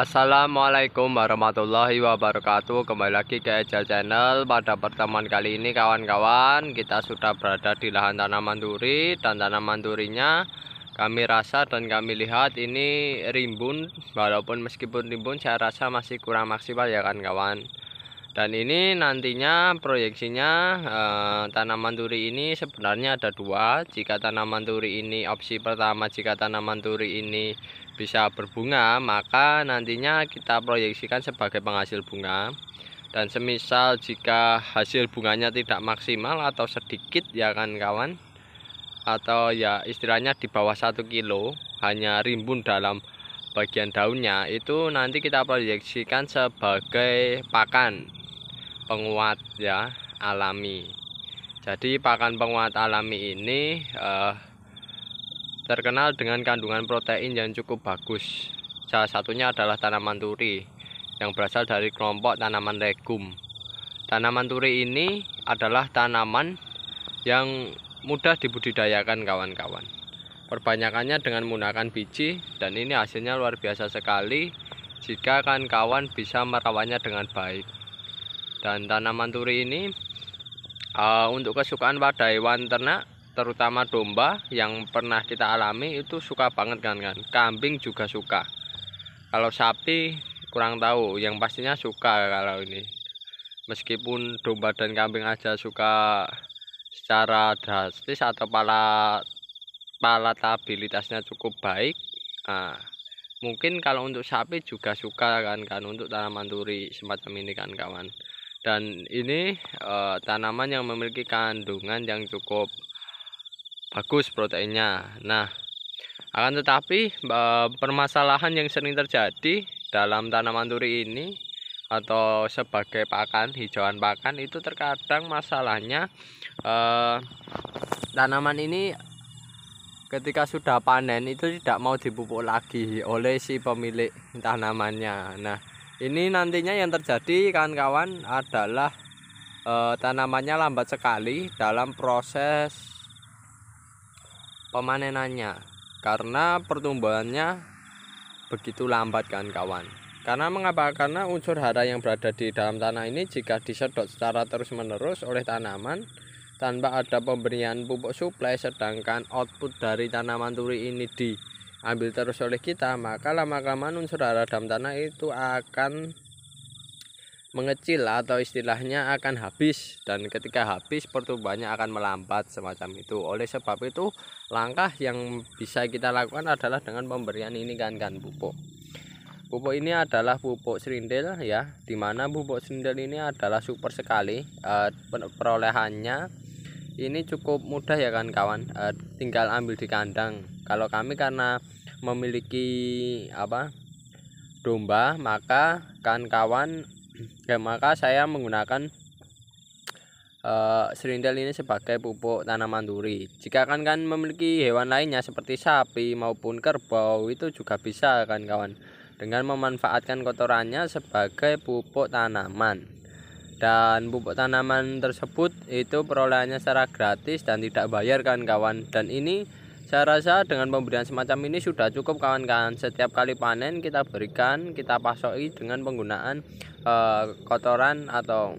Assalamualaikum warahmatullahi wabarakatuh Kembali lagi ke Eja Channel Pada pertemuan kali ini kawan-kawan Kita sudah berada di lahan tanaman duri Dan tanaman durinya Kami rasa dan kami lihat ini rimbun Walaupun meskipun rimbun Saya rasa masih kurang maksimal ya kan kawan dan ini nantinya proyeksinya eh, tanaman turi ini sebenarnya ada dua jika tanaman turi ini opsi pertama jika tanaman turi ini bisa berbunga maka nantinya kita proyeksikan sebagai penghasil bunga dan semisal jika hasil bunganya tidak maksimal atau sedikit ya kan kawan atau ya istilahnya di bawah satu kilo hanya rimbun dalam bagian daunnya itu nanti kita proyeksikan sebagai pakan penguat ya alami jadi pakan penguat alami ini eh, terkenal dengan kandungan protein yang cukup bagus salah satunya adalah tanaman turi yang berasal dari kelompok tanaman legum tanaman turi ini adalah tanaman yang mudah dibudidayakan kawan-kawan perbanyakannya dengan menggunakan biji dan ini hasilnya luar biasa sekali jika kan kawan bisa merawatnya dengan baik dan tanaman turi ini uh, untuk kesukaan pada hewan ternak terutama domba yang pernah kita alami itu suka banget kan kan kambing juga suka kalau sapi kurang tahu yang pastinya suka kalau ini meskipun domba dan kambing aja suka secara drastis atau pala palatabilitasnya cukup baik nah, mungkin kalau untuk sapi juga suka kan kan untuk tanaman turi semacam ini kan kawan dan ini e, tanaman yang memiliki kandungan yang cukup bagus proteinnya nah akan tetapi e, permasalahan yang sering terjadi dalam tanaman turi ini atau sebagai pakan hijauan pakan itu terkadang masalahnya e, tanaman ini ketika sudah panen itu tidak mau dipupuk lagi oleh si pemilik tanamannya nah ini nantinya yang terjadi kawan-kawan adalah eh, tanamannya lambat sekali dalam proses pemanenannya karena pertumbuhannya begitu lambat kawan-kawan karena mengapa karena unsur hara yang berada di dalam tanah ini jika disedot secara terus-menerus oleh tanaman tanpa ada pemberian pupuk suplai sedangkan output dari tanaman turi ini di ambil terus oleh kita maka lama-kelamaan unsur dalam tanah itu akan mengecil atau istilahnya akan habis dan ketika habis pertumbuhannya akan melambat semacam itu oleh sebab itu langkah yang bisa kita lakukan adalah dengan pemberian ini kan kan pupuk pupuk ini adalah pupuk serindil ya dimana pupuk serindil ini adalah super sekali e, perolehannya ini cukup mudah ya kan kawan e, tinggal ambil di kandang kalau kami karena memiliki apa domba maka kan kawan ya maka saya menggunakan uh, eh, serintil ini sebagai pupuk tanaman duri jika kan kan memiliki hewan lainnya seperti sapi maupun kerbau itu juga bisa kan kawan dengan memanfaatkan kotorannya sebagai pupuk tanaman dan pupuk tanaman tersebut itu perolehannya secara gratis dan tidak bayar kan kawan dan ini saya rasa dengan pemberian semacam ini sudah cukup kawan-kawan. Setiap kali panen kita berikan, kita pasoki dengan penggunaan e, kotoran atau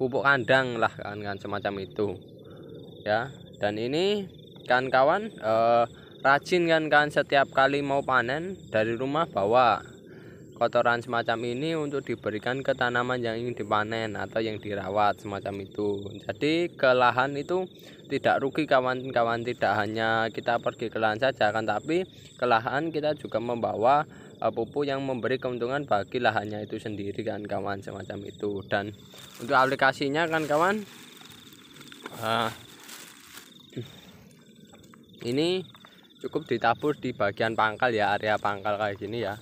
pupuk kandang lah kawan-kawan semacam itu. Ya, dan ini kawan-kawan e, rajin kan kawan setiap kali mau panen dari rumah bawa kotoran semacam ini untuk diberikan ke tanaman yang ingin dipanen atau yang dirawat semacam itu. Jadi ke lahan itu tidak rugi kawan-kawan tidak hanya kita pergi ke lahan saja kan tapi ke lahan kita juga membawa eh, pupuk yang memberi keuntungan bagi lahannya itu sendiri kan kawan semacam itu dan untuk aplikasinya kan kawan uh, ini cukup ditabur di bagian pangkal ya area pangkal kayak gini ya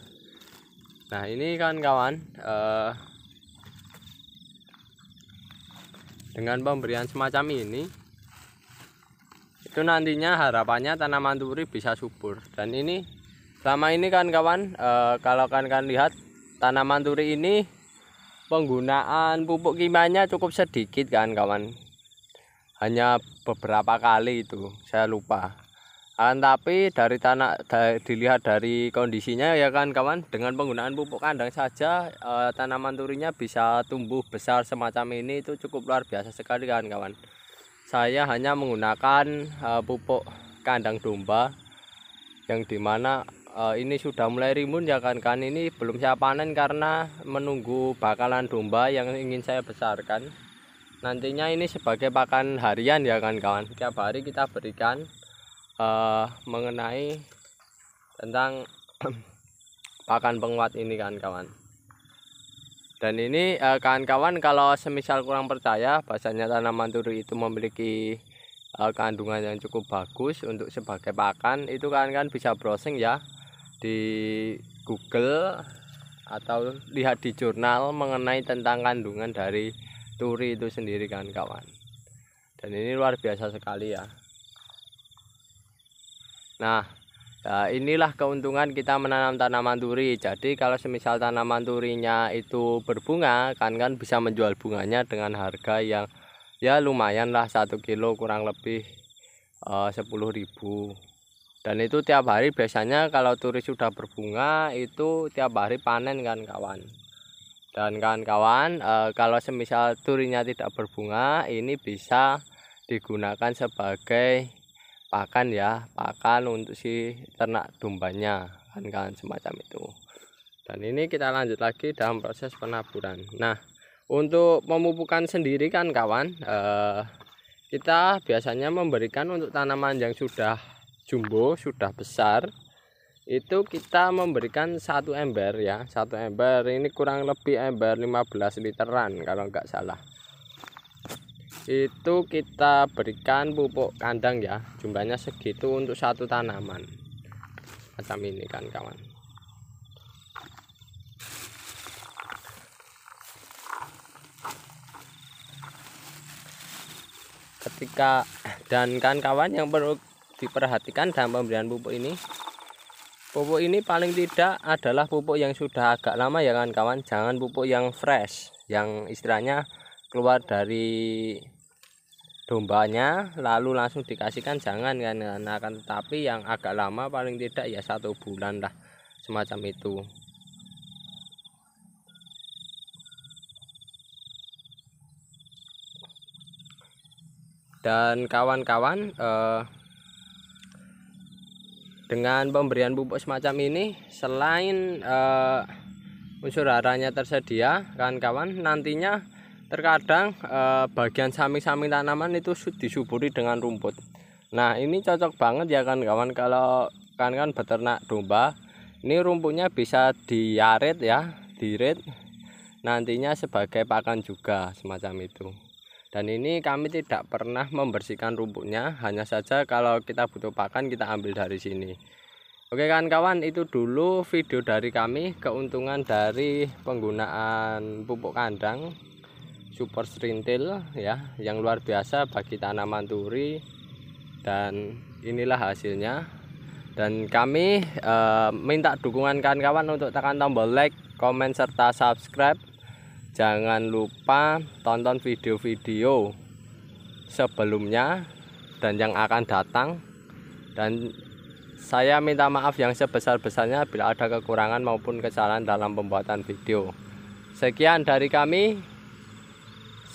Nah ini kan kawan uh, eh, dengan pemberian semacam ini itu nantinya harapannya tanaman turi bisa subur dan ini selama ini kan kawan uh, eh, kalau kalian lihat tanaman turi ini penggunaan pupuk kimianya cukup sedikit kan kawan hanya beberapa kali itu saya lupa Uh, tapi dari tanah da, dilihat dari kondisinya ya kan kawan dengan penggunaan pupuk kandang saja e, tanaman turinya bisa tumbuh besar semacam ini itu cukup luar biasa sekali kan kawan saya hanya menggunakan e, pupuk kandang domba yang dimana e, eh, ini sudah mulai rimbun ya kan kan ini belum saya panen karena menunggu bakalan domba yang ingin saya besarkan nantinya ini sebagai pakan harian ya kan kawan tiap hari kita berikan uh, mengenai tentang pakan penguat ini kawan-kawan dan ini eh, kawan-kawan uh, kalau semisal kurang percaya bahasanya tanaman turi itu memiliki uh, kandungan yang cukup bagus untuk sebagai pakan itu kawan-kawan bisa browsing ya di Google atau lihat di jurnal mengenai tentang kandungan dari turi itu sendiri kawan-kawan dan ini luar biasa sekali ya Nah, nah inilah keuntungan kita menanam tanaman turi. Jadi kalau semisal tanaman turinya itu berbunga, kan kan bisa menjual bunganya dengan harga yang ya lumayan lah satu kilo kurang lebih eh, sepuluh ribu. Dan itu tiap hari biasanya kalau turi sudah berbunga itu tiap hari panen kan kawan. Dan kawan-kawan e, kalau semisal turinya tidak berbunga ini bisa digunakan sebagai pakan ya pakan untuk si ternak dombanya kan kan semacam itu dan ini kita lanjut lagi dalam proses penaburan nah untuk memupukan sendiri kan kawan eh, kita biasanya memberikan untuk tanaman yang sudah jumbo sudah besar itu kita memberikan satu ember ya satu ember ini kurang lebih ember 15 literan kalau nggak salah itu kita berikan pupuk kandang ya jumlahnya segitu untuk satu tanaman macam ini kan kawan ketika dan kan kawan yang perlu diperhatikan dalam pemberian pupuk ini pupuk ini paling tidak adalah pupuk yang sudah agak lama ya kan kawan jangan pupuk yang fresh yang istilahnya keluar dari dombanya lalu langsung dikasihkan jangan kan nah, akan tetapi yang agak lama paling tidak ya satu bulan lah semacam itu dan kawan-kawan eh, dengan pemberian pupuk semacam ini selain eh, unsur haranya tersedia kawan-kawan nantinya terkadang eh, bagian samping-samping tanaman itu disuburi dengan rumput nah ini cocok banget ya kan kawan kalau kan kan beternak domba ini rumputnya bisa diaret ya diaret nantinya sebagai pakan juga semacam itu dan ini kami tidak pernah membersihkan rumputnya hanya saja kalau kita butuh pakan kita ambil dari sini Oke kan kawan itu dulu video dari kami keuntungan dari penggunaan pupuk kandang super serintil ya yang luar biasa bagi tanaman turi dan inilah hasilnya dan kami e, minta dukungan kawan-kawan untuk tekan tombol like komen serta subscribe jangan lupa tonton video-video sebelumnya dan yang akan datang dan saya minta maaf yang sebesar-besarnya bila ada kekurangan maupun kesalahan dalam pembuatan video sekian dari kami